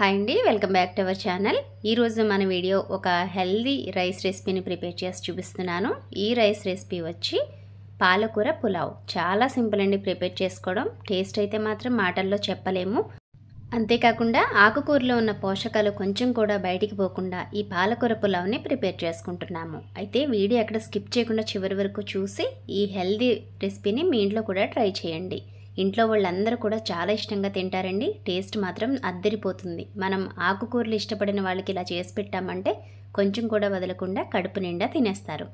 hi అండి welcome back to our channel ఈరోజు మన వీడియో ఒక హెల్దీ రైస్ రెసిపీని ప్రిపేర్ చేసి చూపిస్తున్నాను ఈ రైస్ రెసిపీ వచ్చి పాలకూర పులావ్ చాలా సింపుల్ అండి ప్రిపేర్ చేసుకోవడం టేస్ట్ అయితే మాత్రం మాటల్లో చెప్పలేము అంతేకాకుండా ఆకుకూరలో ఉన్న పోషకాలు కొంచెం కూడా బయటికి పోకుండా ఈ పాలకూర పులావ్ని ప్రిపేర్ చేసుకుంటున్నాము అయితే వీడియో ఎక్కడ స్కిప్ చేయకుండా చివరి వరకు చూసి ఈ హెల్దీ రెసిపీని మీ ఇంట్లో కూడా ట్రై చేయండి ఇంట్లో వాళ్ళందరూ కూడా చాలా ఇష్టంగా తింటారండి టేస్ట్ మాత్రం అద్దరిపోతుంది మనం ఆకుకూరలు ఇష్టపడిన వాళ్ళకి ఇలా చేసి పెట్టామంటే కొంచెం కూడా వదలకుండా కడుపు నిండా తినేస్తారు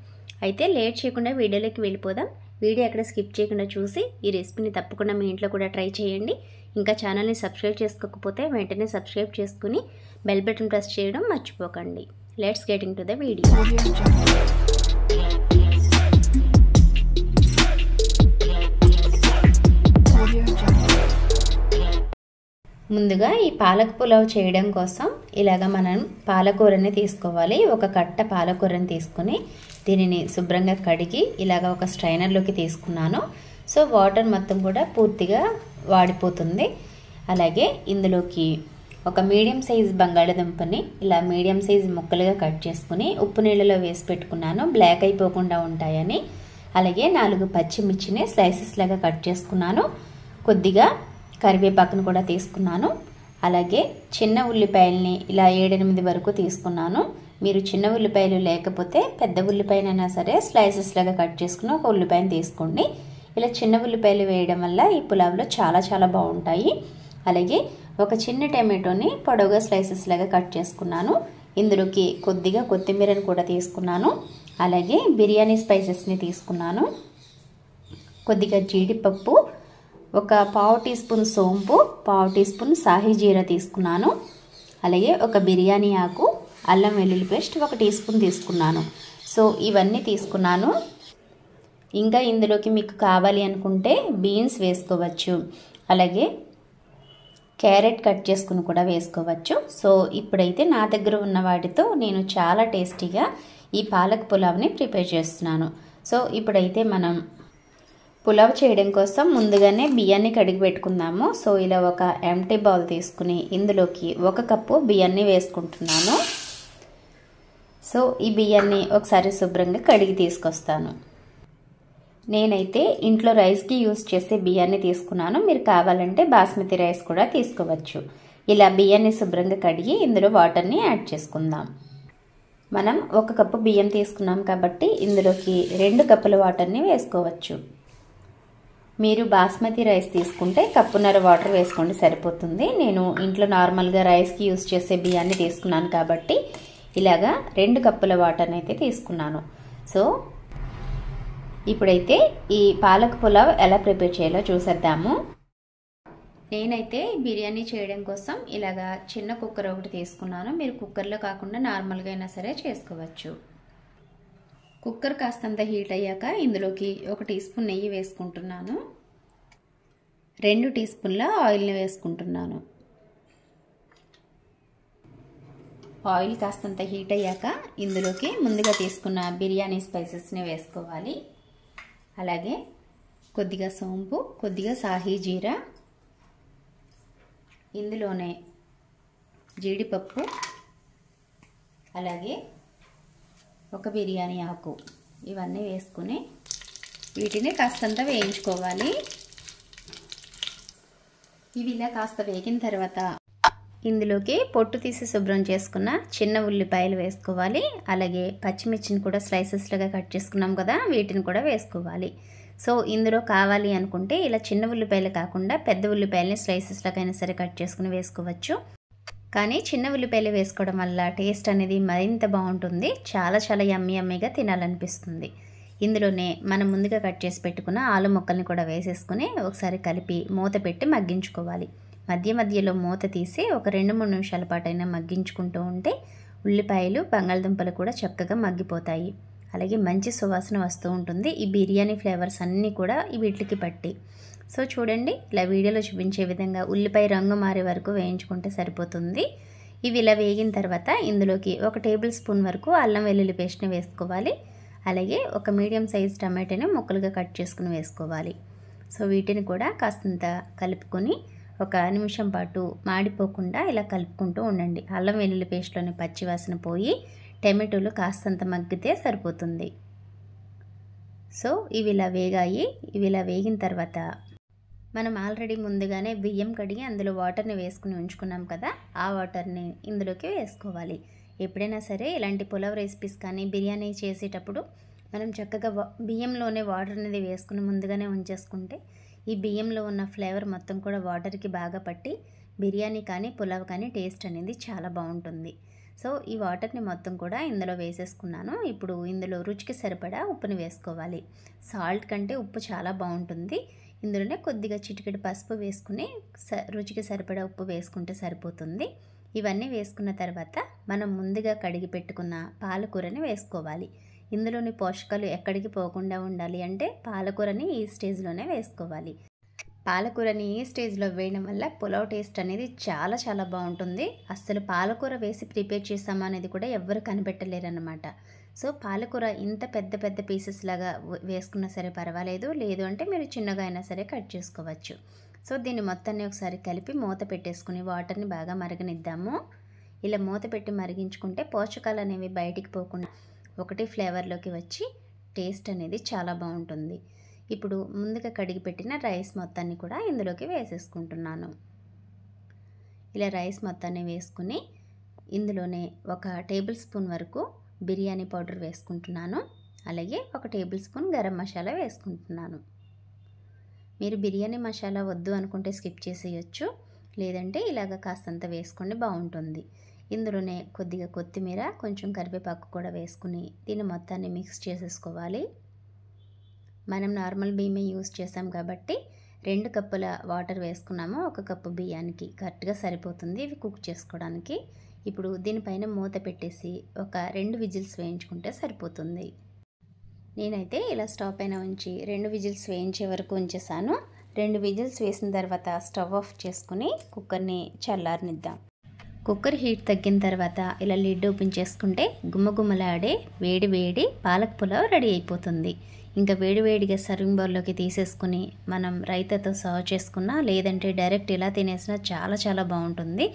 అయితే లేట్ చేయకుండా వీడియోలోకి వెళ్ళిపోదాం వీడియో ఎక్కడ స్కిప్ చేయకుండా చూసి ఈ రెసిపీని తప్పకుండా మీ ఇంట్లో కూడా ట్రై చేయండి ఇంకా ఛానల్ని సబ్స్క్రైబ్ చేసుకోకపోతే వెంటనే సబ్స్క్రైబ్ చేసుకుని బెల్ బటన్ ప్రెస్ చేయడం మర్చిపోకండి let's getting to the video ముందుగా ఈ పాలక్ పులావ్ చేయడం కోసం ఇలాగ మనం పాలకూరని తీసుకోవాలి ఒక కట్ట పాలకూరని తీసుకుని దీనిని శుభ్రంగా కడిగి ఇలాగ ఒక స్ట్రైనర్లోకి తీసుకున్నాను సో వాటర్ మొత్తం కూడా పూర్తిగా వాడిపోతుంది అలాగే ఇందులోకి ఒక మీడియం సైజ్ బంగాళదుంపని ఇలా మీడియం సైజ్ ముక్కలుగా కట్ చేసుకుని ఉప్పు నీళ్ళలో వేసి పెట్టుకున్నాను బ్లాక్ అయిపోకుండా ఉంటాయని అలాగే నాలుగు పచ్చిమిర్చిని స్లైసెస్ లాగా కట్ చేసుకున్నాను కొద్దిగా కరివేపాకును కూడా తీసుకున్నాను అలాగే చిన్న ఉల్లిపాయల్ని ఇలా ఏడెనిమిది వరకు తీసుకున్నాను మీరు చిన్న ఉల్లిపాయలు లేకపోతే పెద్ద ఉల్లిపాయనైనా సరే స్లైసెస్ లాగా కట్ చేసుకుని ఒక ఉల్లిపాయను తీసుకోండి ఇలా చిన్న ఉల్లిపాయలు వేయడం వల్ల ఈ పులావ్లో చాలా చాలా బాగుంటాయి అలాగే ఒక చిన్న టమాటోని పొడవుగా స్లైసెస్ లాగా కట్ చేసుకున్నాను ఇందులోకి కొద్దిగా కొత్తిమీరను కూడా తీసుకున్నాను అలాగే బిర్యానీ స్పైసెస్ని తీసుకున్నాను కొద్దిగా జీడిపప్పు ఒక పావు టీ స్పూన్ సోంపు పావు టీ స్పూన్ సాహి జీర తీసుకున్నాను అలాగే ఒక బిర్యానీ ఆకు అల్లం వెల్లుల్లి పేస్ట్ ఒక టీ స్పూన్ తీసుకున్నాను సో ఇవన్నీ తీసుకున్నాను ఇంకా ఇందులోకి మీకు కావాలి అనుకుంటే బీన్స్ వేసుకోవచ్చు అలాగే క్యారెట్ కట్ చేసుకుని కూడా వేసుకోవచ్చు సో ఇప్పుడైతే నా దగ్గర ఉన్న వాటితో నేను చాలా టేస్టీగా ఈ పాలక్ పులావ్ని ప్రిపేర్ చేస్తున్నాను సో ఇప్పుడైతే మనం పులావ్ చేయడం కోసం ముందుగానే బియ్యాన్ని కడిగి పెట్టుకుందాము సో ఇలా ఒక ఎంటీ బౌల్ తీసుకుని ఇందులోకి ఒక కప్పు బియ్యాన్ని వేసుకుంటున్నాను సో ఈ బియ్యాన్ని ఒకసారి శుభ్రంగా కడిగి తీసుకొస్తాను నేనైతే ఇంట్లో రైస్కి యూస్ చేసే బియ్యాన్ని తీసుకున్నాను మీరు కావాలంటే బాస్మతి రైస్ కూడా తీసుకోవచ్చు ఇలా బియ్యాన్ని శుభ్రంగా కడిగి ఇందులో వాటర్ని యాడ్ చేసుకుందాం మనం ఒక కప్పు బియ్యం తీసుకున్నాం కాబట్టి ఇందులోకి రెండు కప్పుల వాటర్ని వేసుకోవచ్చు మీరు బాస్మతి రైస్ తీసుకుంటే కప్పున్నర వాటర్ వేసుకోండి సరిపోతుంది నేను ఇంట్లో నార్మల్గా రైస్కి యూస్ చేసే బియ్యాన్ని తీసుకున్నాను కాబట్టి ఇలాగా రెండు కప్పుల వాటర్ని అయితే తీసుకున్నాను సో ఇప్పుడైతే ఈ పాలక పులావ్ ఎలా ప్రిపేర్ చేయాలో చూసేద్దాము నేనైతే బిర్యానీ చేయడం కోసం ఇలాగా చిన్న కుక్కర్ ఒకటి తీసుకున్నాను మీరు కుక్కర్లో కాకుండా నార్మల్గా అయినా సరే చేసుకోవచ్చు కుక్కర్ కాస్తంత హీట్ అయ్యాక ఇందులోకి ఒక టీ స్పూన్ నెయ్యి వేసుకుంటున్నాను రెండు టీ స్పూన్ల ఆయిల్ని వేసుకుంటున్నాను ఆయిల్ కాస్తంత హీట్ అయ్యాక ఇందులోకి ముందుగా తీసుకున్న బిర్యానీ స్పైసెస్ని వేసుకోవాలి అలాగే కొద్దిగా సోంపు కొద్దిగా సాహీ జీరా ఇందులోనే జీడిపప్పు అలాగే ఒక బిర్యానీ ఆకు ఇవన్నీ వేసుకుని వీటిని కాస్తంత వేయించుకోవాలి ఇవి ఇలా కాస్త వేగిన తర్వాత ఇందులోకి పొట్టు తీసి శుభ్రం చేసుకున్న చిన్న ఉల్లిపాయలు వేసుకోవాలి అలాగే పచ్చిమిర్చిని కూడా స్లైసెస్లుగా కట్ చేసుకున్నాం కదా వీటిని కూడా వేసుకోవాలి సో ఇందులో కావాలి అనుకుంటే ఇలా చిన్న ఉల్లిపాయలు కాకుండా పెద్ద ఉల్లిపాయలని స్లైసెస్లకైనా సరే కట్ చేసుకుని వేసుకోవచ్చు కానీ చిన్న ఉల్లిపాయలు వేసుకోవడం వల్ల టేస్ట్ అనేది మరింత బాగుంటుంది చాలా చాలా యమ్మి యమ్మిగా తినాలనిపిస్తుంది ఇందులోనే మనం ముందుగా కట్ చేసి పెట్టుకున్న ఆలు ముక్కల్ని కూడా వేసేసుకుని ఒకసారి కలిపి మూత పెట్టి మగ్గించుకోవాలి మధ్య మధ్యలో మూత తీసి ఒక రెండు మూడు నిమిషాల పాటైనా మగ్గించుకుంటూ ఉంటే ఉల్లిపాయలు బంగాళదుంపలు కూడా చక్కగా మగ్గిపోతాయి అలాగే మంచి సువాసన వస్తూ ఉంటుంది ఈ బిర్యానీ ఫ్లేవర్స్ అన్నీ కూడా వీటికి పట్టి సో చూడండి ఇలా వీడియోలో చూపించే విధంగా ఉల్లిపాయ రంగు మారే వరకు వేయించుకుంటే సరిపోతుంది ఇవి ఇలా వేగిన తర్వాత ఇందులోకి ఒక టేబుల్ స్పూన్ వరకు అల్లం వెల్లుల్లి పేస్ట్ని వేసుకోవాలి అలాగే ఒక మీడియం సైజ్ టమాటాని ముక్కలుగా కట్ చేసుకుని వేసుకోవాలి సో వీటిని కూడా కాస్తంత కలుపుకొని ఒక నిమిషం పాటు మాడిపోకుండా ఇలా కలుపుకుంటూ ఉండండి అల్లం వెల్లుల్లి పేస్ట్లోని పచ్చివాసన పోయి టమాటోలు కాస్తంత మగ్గితే సరిపోతుంది సో ఇవి ఇలా వేగాయి ఇవి ఇలా వేగిన తర్వాత మనం ఆల్రెడీ ముందుగానే బియ్యం కడిగి అందులో వాటర్ని వేసుకుని ఉంచుకున్నాం కదా ఆ వాటర్ని ఇందులోకి వేసుకోవాలి ఎప్పుడైనా సరే ఇలాంటి పులావ్ రెసిపీస్ కానీ బిర్యానీ చేసేటప్పుడు మనం చక్కగా బియ్యంలోనే వాటర్ అనేది వేసుకుని ముందుగానే ఉంచేసుకుంటే ఈ బియ్యంలో ఉన్న ఫ్లేవర్ మొత్తం కూడా వాటర్కి బాగా పట్టి బిర్యానీ కానీ పులావ్ కానీ టేస్ట్ అనేది చాలా బాగుంటుంది సో ఈ వాటర్ని మొత్తం కూడా ఇందులో వేసేసుకున్నాను ఇప్పుడు ఇందులో రుచికి సరిపడా ఉప్పుని వేసుకోవాలి సాల్ట్ కంటే ఉప్పు చాలా బాగుంటుంది ఇందులోనే కొద్దిగా చిటికెడు పసుపు వేసుకుని స రుచికి సరిపడా ఉప్పు వేసుకుంటే సరిపోతుంది ఇవన్నీ వేసుకున్న తర్వాత మనం ముందుగా కడిగి పెట్టుకున్న పాలకూరని వేసుకోవాలి ఇందులోని పోషకాలు ఎక్కడికి పోకుండా ఉండాలి అంటే పాలకూరని ఈ స్టేజ్లోనే వేసుకోవాలి పాలకూరని ఈ స్టేజ్లో వేయడం వల్ల పులావ్ టేస్ట్ అనేది చాలా చాలా బాగుంటుంది అస్సలు పాలకూర వేసి ప్రిపేర్ చేసామా అనేది కూడా ఎవ్వరు కనిపెట్టలేరన్నమాట సో పాలకూర ఇంత పెద్ద పెద్ద పీసెస్ లాగా వేసుకున్నా సరే పర్వాలేదు లేదు అంటే మీరు చిన్నగా అయినా సరే కట్ చేసుకోవచ్చు సో దీన్ని మొత్తాన్ని ఒకసారి కలిపి మూత పెట్టేసుకుని వాటర్ని బాగా మరగనిద్దాము ఇలా మూత పెట్టి మరిగించుకుంటే పోషకాలు అనేవి బయటికి పోకుండా ఒకటి ఫ్లేవర్లోకి వచ్చి టేస్ట్ అనేది చాలా బాగుంటుంది ఇప్పుడు ముందుగా కడిగి పెట్టిన రైస్ మొత్తాన్ని కూడా ఇందులోకి వేసేసుకుంటున్నాను ఇలా రైస్ మొత్తాన్ని వేసుకుని ఇందులోనే ఒక టేబుల్ స్పూన్ వరకు బిర్యానీ పౌడర్ వేసుకుంటున్నాను అలాగే ఒక టేబుల్ స్పూన్ గరం మసాలా వేసుకుంటున్నాను మీరు బిర్యానీ మసాలా వద్దు అనుకుంటే స్కిప్ చేసేయచ్చు లేదంటే ఇలాగ కాస్తంత వేసుకుని బాగుంటుంది ఇందులోనే కొద్దిగా కొత్తిమీర కొంచెం కరివేపాకు కూడా వేసుకుని దీన్ని మొత్తాన్ని మిక్స్ చేసేసుకోవాలి మనం నార్మల్ బియ్యమే యూస్ చేసాం కాబట్టి రెండు కప్పుల వాటర్ వేసుకున్నాము ఒక కప్పు బియ్యానికి కరెక్ట్గా సరిపోతుంది ఇవి కుక్ చేసుకోవడానికి ఇప్పుడు దీనిపైన మూత పెట్టేసి ఒక రెండు విజిల్స్ వేయించుకుంటే సరిపోతుంది నేనైతే ఇలా స్టవ్ పైన ఉంచి రెండు విజిల్స్ వేయించే వరకు ఉంచేసాను రెండు విజిల్స్ వేసిన తర్వాత స్టవ్ ఆఫ్ చేసుకుని కుక్కర్ని చల్లారనిద్దాం కుక్కర్ హీట్ తగ్గిన తర్వాత ఇలా లిడ్ ఓపెన్ చేసుకుంటే గుమ్మగుమ్మలాడే వేడి వేడి పాలక్ పులావ్ రెడీ అయిపోతుంది ఇంకా వేడివేడిగా సర్వింగ్ బౌల్లోకి తీసేసుకుని మనం రైతాతో సర్వ్ చేసుకున్నా లేదంటే డైరెక్ట్ ఇలా తినేసినా చాలా చాలా బాగుంటుంది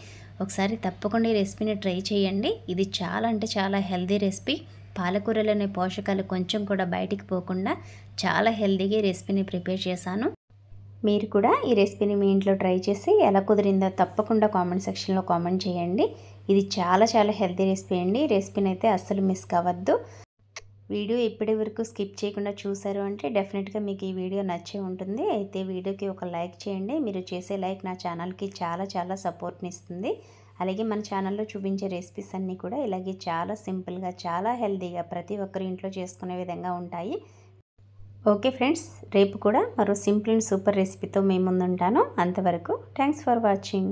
ఒకసారి తప్పకుండా ఈ రెసిపీని ట్రై చేయండి ఇది చాలా అంటే చాలా హెల్దీ రెసిపీ పాలకూరలోనే పోషకాలు కొంచెం కూడా బయటికి పోకుండా చాలా హెల్దీగా ఈ రెసిపీని ప్రిపేర్ చేశాను మీరు కూడా ఈ రెసిపీని మీ ఇంట్లో ట్రై చేసి ఎలా కుదిరిందో తప్పకుండా కామెంట్ సెక్షన్లో కామెంట్ చేయండి ఇది చాలా చాలా హెల్తీ రెసిపీ అండి రెసిపీని అయితే అస్సలు మిస్ కావద్దు వీడియో ఇప్పటి వరకు స్కిప్ చేయకుండా చూసారు అంటే డెఫినెట్గా మీకు ఈ వీడియో నచ్చే ఉంటుంది అయితే వీడియోకి ఒక లైక్ చేయండి మీరు చేసే లైక్ నా ఛానల్కి చాలా చాలా సపోర్ట్ని ఇస్తుంది అలాగే మన ఛానల్లో చూపించే రెసిపీస్ అన్నీ కూడా ఇలాగే చాలా సింపుల్గా చాలా హెల్తీగా ప్రతి ఒక్కరి ఇంట్లో చేసుకునే విధంగా ఉంటాయి ఓకే ఫ్రెండ్స్ రేపు కూడా మరో సింపుల్ అండ్ సూపర్ రెసిపీతో మేము ముందుంటాను అంతవరకు థ్యాంక్స్ ఫర్ వాచింగ్